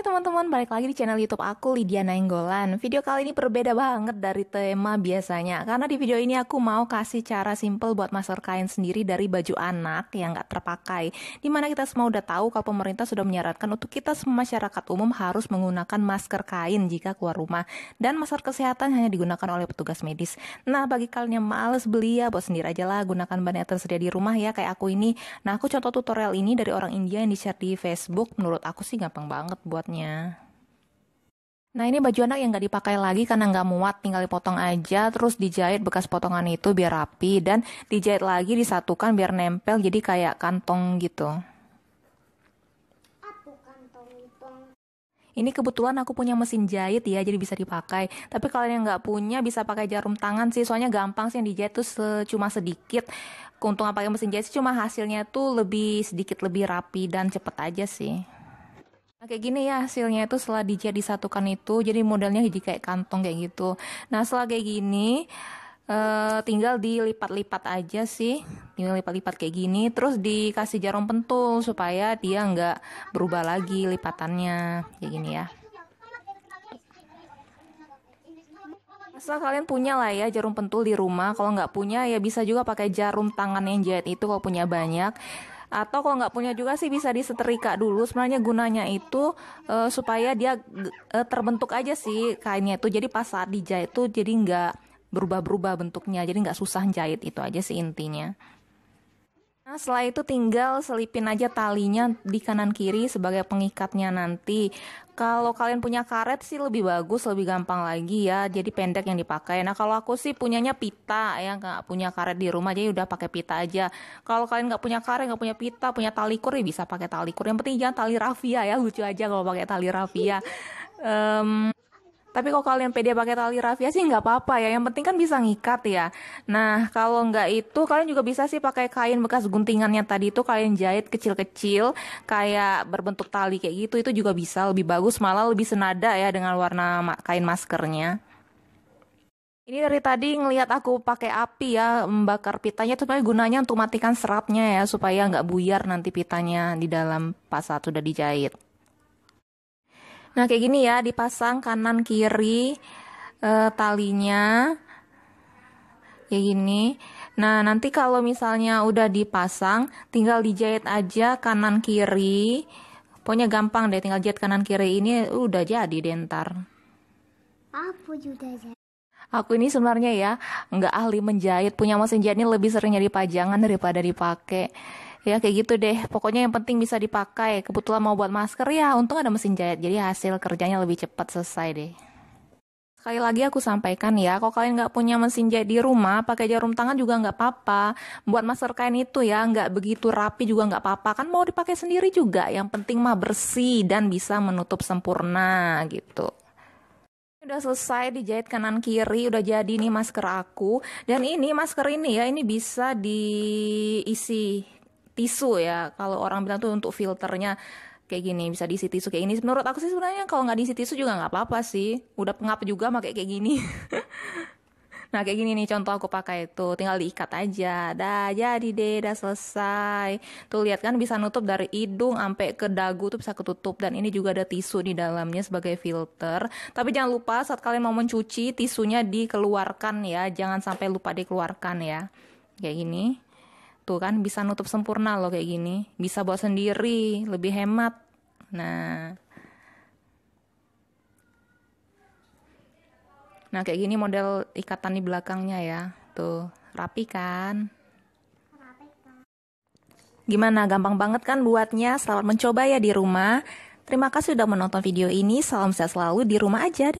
Hai teman-teman, balik lagi di channel YouTube aku Lydia Nainggolan. Video kali ini berbeda banget dari tema biasanya karena di video ini aku mau kasih cara simple buat masker kain sendiri dari baju anak yang gak terpakai. Dimana kita semua udah tahu kalau pemerintah sudah menyarankan untuk kita semua masyarakat umum harus menggunakan masker kain jika keluar rumah dan masker kesehatan hanya digunakan oleh petugas medis. Nah, bagi kalian yang males beli ya, buat sendiri aja lah gunakan bahan yang tersedia di rumah ya kayak aku ini. Nah, aku contoh tutorial ini dari orang India yang di-share di Facebook. Menurut aku sih gampang banget buat tempatnya. Nah ini baju anak yang nggak dipakai lagi karena nggak muat tinggal dipotong aja terus dijahit bekas potongan itu biar rapi dan dijahit lagi disatukan biar nempel jadi kayak kantong gitu. Ini kebetulan aku punya mesin jahit ya jadi bisa dipakai. Tapi kalian yang nggak punya bisa pakai jarum tangan sih soalnya gampang sih yang dijahit tuh cuma sedikit. Keuntungan pakai mesin jahit sih cuma hasilnya tuh lebih sedikit lebih rapi dan cepet aja sih. Nah, kayak gini ya hasilnya itu setelah dijadi disatukan itu jadi modelnya jadi kayak kantong kayak gitu. Nah setelah kayak gini uh, tinggal dilipat-lipat aja sih, tinggal lipat-lipat kayak gini. Terus dikasih jarum pentul supaya dia nggak berubah lagi lipatannya kayak gini ya. Setelah kalian punya lah ya jarum pentul di rumah. Kalau nggak punya ya bisa juga pakai jarum tangan yang jahit itu kalau punya banyak atau kalau nggak punya juga sih bisa disetrika dulu sebenarnya gunanya itu uh, supaya dia uh, terbentuk aja sih kainnya itu jadi pas saat dijahit itu jadi nggak berubah-berubah bentuknya jadi nggak susah jahit itu aja sih intinya Nah, setelah itu tinggal selipin aja talinya di kanan kiri sebagai pengikatnya nanti. Kalau kalian punya karet sih lebih bagus, lebih gampang lagi ya. Jadi pendek yang dipakai. Nah, kalau aku sih punyanya pita ya, nggak punya karet di rumah aja udah pakai pita aja. Kalau kalian nggak punya karet, nggak punya pita, punya tali kur ya bisa pakai tali kur. Yang penting jangan tali rafia ya, lucu aja kalau pakai tali rafia. Um, tapi kalau kalian pede pakai tali rafia sih nggak apa-apa ya. Yang penting kan bisa ngikat ya. Nah kalau nggak itu kalian juga bisa sih pakai kain bekas guntingannya tadi itu kalian jahit kecil-kecil kayak berbentuk tali kayak gitu itu juga bisa lebih bagus malah lebih senada ya dengan warna kain maskernya. Ini dari tadi ngelihat aku pakai api ya membakar pitanya itu sebenarnya gunanya untuk matikan seratnya ya supaya nggak buyar nanti pitanya di dalam pas saat sudah dijahit. Nah, kayak gini ya, dipasang kanan kiri e, talinya. Kayak gini. Nah, nanti kalau misalnya udah dipasang, tinggal dijahit aja kanan kiri. Pokoknya gampang deh, tinggal jahit kanan kiri ini udah jadi dentar. Aku juga jadi. Aku ini sebenarnya ya nggak ahli menjahit, punya mesin jahit ini lebih sering jadi pajangan daripada dipakai ya kayak gitu deh pokoknya yang penting bisa dipakai kebetulan mau buat masker ya untung ada mesin jahit jadi hasil kerjanya lebih cepat selesai deh Sekali lagi aku sampaikan ya, kalau kalian nggak punya mesin jahit di rumah, pakai jarum tangan juga nggak apa-apa. Buat masker kain itu ya, nggak begitu rapi juga nggak apa-apa. Kan mau dipakai sendiri juga, yang penting mah bersih dan bisa menutup sempurna gitu. Udah selesai dijahit kanan kiri, udah jadi nih masker aku. Dan ini masker ini ya, ini bisa diisi tisu ya kalau orang bilang tuh untuk filternya kayak gini bisa diisi tisu kayak ini menurut aku sih sebenarnya kalau nggak diisi tisu juga nggak apa-apa sih udah pengap juga pakai kayak gini nah kayak gini nih contoh aku pakai itu tinggal diikat aja dah jadi deh dah selesai tuh lihat kan bisa nutup dari hidung sampai ke dagu tuh bisa ketutup dan ini juga ada tisu di dalamnya sebagai filter tapi jangan lupa saat kalian mau mencuci tisunya dikeluarkan ya jangan sampai lupa dikeluarkan ya kayak gini waktu gitu kan bisa nutup sempurna loh kayak gini bisa buat sendiri lebih hemat nah nah kayak gini model ikatan di belakangnya ya tuh rapi kan Gimana gampang banget kan buatnya? Selamat mencoba ya di rumah. Terima kasih sudah menonton video ini. Salam sehat selalu di rumah aja.